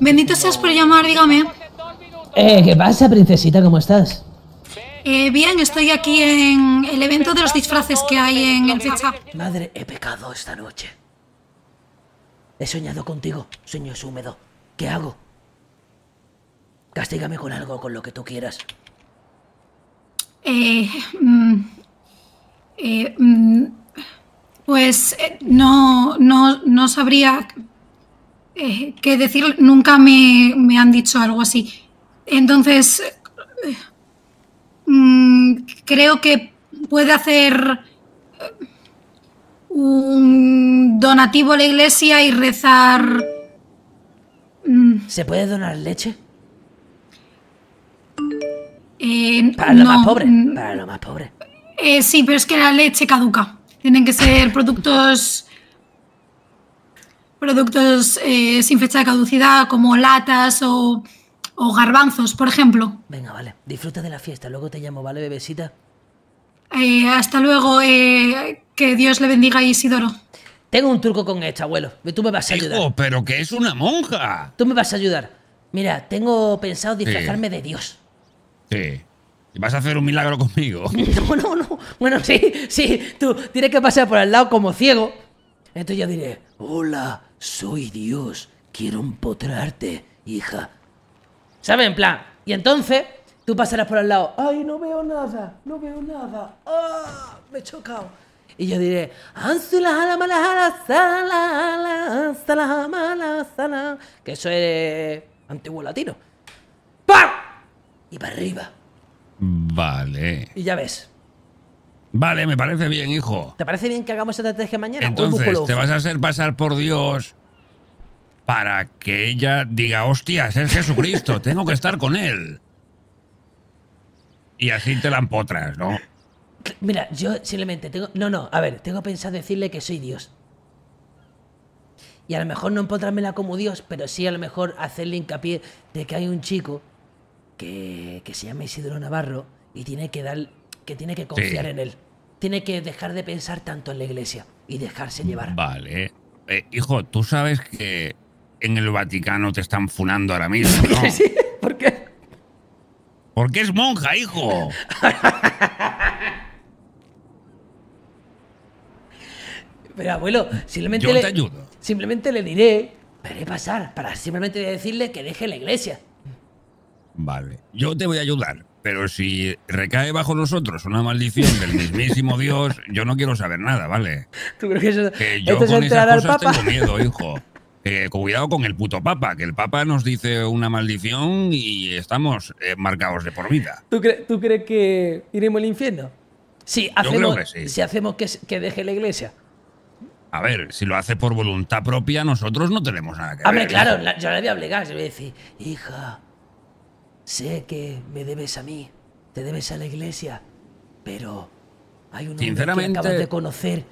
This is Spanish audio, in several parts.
Bendito seas por llamar, dígame. Eh, ¿qué pasa, princesita? ¿Cómo estás? Eh, bien, estoy aquí en el evento de los disfraces que hay en el fecha. Madre, he pecado esta noche. He soñado contigo, sueño húmedo. ¿Qué hago? Castígame con algo, con lo que tú quieras. Eh, mm, eh, mm, pues eh, no, no, no sabría eh, que decir, nunca me, han dicho algo así. Entonces, mm, creo que puede hacer eh, un donativo a la iglesia y rezar... Mm. ¿Se puede donar leche? Eh, mm. para lo más pobre. Para lo más pobre. sí, pero es que la leche caduca. Tienen que ser productos productos eh, sin fecha de caducidad como latas o, garbanzos, por ejemplo. Venga, vale. Disfruta de la fiesta. Luego te llamo, ¿vale, bebesita? Eh, hasta luego. Eh, que Dios le bendiga a Isidoro. Tengo un truco con este abuelo. Tú me vas a ayudar. Hijo, pero que es una monja. Tú me vas a ayudar. Mira, tengo pensado disfrazarme de Dios. Sí. ¿Vas a hacer un milagro conmigo? No, no, no. Bueno, sí, sí. Tú tienes que pasar por al lado como ciego. Entonces yo diré, hola, soy Dios, quiero empotrarte, hija. ¿Sabes? En plan, y entonces tú pasarás por al lado, ay, no veo nada, no veo nada, ah, me he chocado. Y yo diré, la mala, mala, que eso es antiguo latino. ¡Pam! Y para arriba. Vale. Y ya ves. Vale, me parece bien, hijo. ¿Te parece bien que hagamos esta estrategia mañana? Entonces, te vas a hacer pasar por Dios para que ella diga, hostias, es Jesucristo, tengo que estar con él. Y así te la empotras, ¿no? Mira, yo simplemente tengo... No, no, a ver, tengo pensado decirle que soy Dios. Y a lo mejor no empotrármela como Dios, pero sí a lo mejor hacerle hincapié de que hay un chico que, que se llama Isidro Navarro y tiene que dar que tiene que confiar en él. Tiene que dejar de pensar tanto en la iglesia y dejarse llevar. Vale. Eh, hijo, tú sabes que en el Vaticano te están funando ahora mismo, ¿no? sí, ¿por qué? Porque es monja, hijo. Pero abuelo, simplemente, le, ayudo. simplemente le diré, pasar, para simplemente decirle que deje la iglesia. Vale, yo te voy a ayudar. Pero si recae bajo nosotros una maldición del mismísimo Dios, yo no quiero saber nada, ¿vale? ¿Tú crees que eso, yo con cosas tengo miedo, hijo. cuidado con el puto Papa, que el Papa nos dice una maldición y estamos eh, marcados de por vida. ¿Tú, crees que iremos al infierno? Sí, hacemos, si hacemos que, que deje la iglesia. A ver, si lo hace por voluntad propia, nosotros no tenemos nada que ver. Hombre, claro, yo le voy a obligar, yo voy a decir, hija… Sé que me debes a mí, te debes a la iglesia, pero hay un hombre que acabas de conocer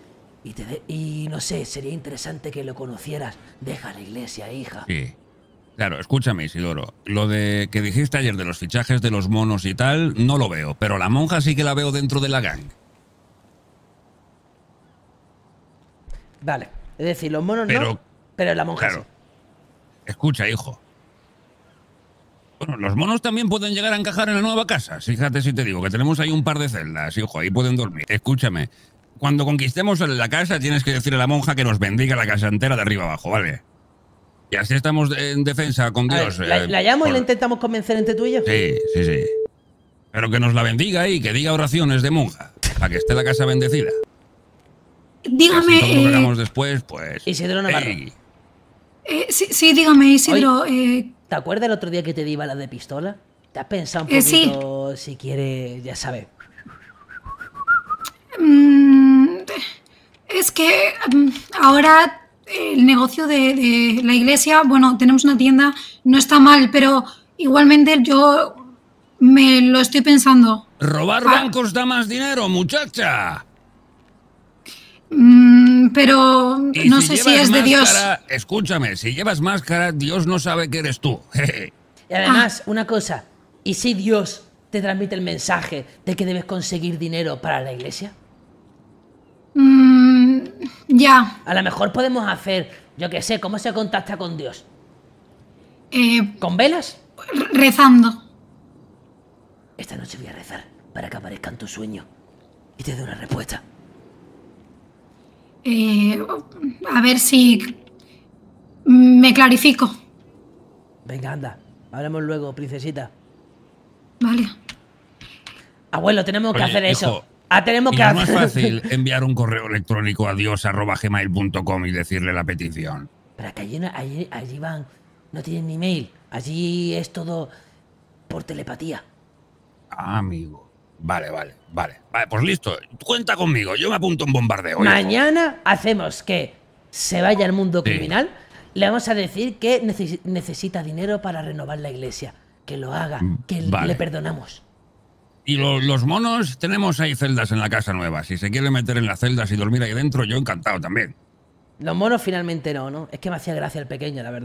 y, no sé, sería interesante que lo conocieras. Deja la iglesia, hija. Sí. Claro, escúchame, Isidoro. Lo de que dijiste ayer de los fichajes de los monos y tal, no lo veo, pero la monja sí que la veo dentro de la gang. Vale, es decir, los monos pero, no, pero la monja sí. Escucha, hijo, los monos también pueden llegar a encajar en la nueva casa. Fíjate si te digo, que tenemos ahí un par de celdas, y, ojo, ahí pueden dormir. Escúchame, cuando conquistemos la casa tienes que decir a la monja que nos bendiga la casa entera de arriba abajo, ¿vale? Y así estamos en defensa con Dios. Eh, la, llamo y la intentamos convencer entre tú y yo. Sí, sí, sí. Pero que nos la bendiga y que diga oraciones de monja, para que esté la casa bendecida. Dígame. Y si lo eh, después, pues. Eh, sí, sí, dígame, Isidro. Eh, ¿Te acuerdas el otro día que te di balas de pistola? ¿Te has pensado un eh, poquito sí. si quieres, ya sabes? Mm, es que mm, ahora el negocio de, de, la iglesia, bueno, tenemos una tienda, no está mal, pero igualmente yo me lo estoy pensando. Robar ah. bancos da más dinero, muchacha. Mm, pero no sé si es de Dios. Escúchame, si llevas máscara, Dios no sabe que eres tú. y además, una cosa, ¿y si Dios te transmite el mensaje de que debes conseguir dinero para la iglesia? Mm, ya. A lo mejor podemos hacer, yo qué sé, ¿cómo se contacta con Dios? Eh, ¿Con velas? Rezando. Esta noche voy a rezar para que aparezca en tu sueño y te dé una respuesta. Eh, a ver si me clarifico. Venga, anda. Hablamos luego, princesita. Vale. Abuelo, tenemos que hacer eso. Ah, tenemos que Es más fácil enviar un correo electrónico a dios.gmail.com y decirle la petición. Para que allí, allí, allí, van. No tienen ni mail. Allí es todo por telepatía. Ah, amigo. Vale, vale, vale. Vale, pues listo. Cuenta conmigo, yo me apunto un bombardeo. Mañana hacemos que se vaya al mundo criminal. Le vamos a decir que necesita dinero para renovar la iglesia. Que lo haga, mm, que le perdonamos. Y los monos, tenemos ahí celdas en la casa nueva. Si se quiere meter en las celdas y dormir ahí dentro, yo encantado también. Los monos finalmente no, ¿no? Es que me hacía gracia el pequeño, la verdad.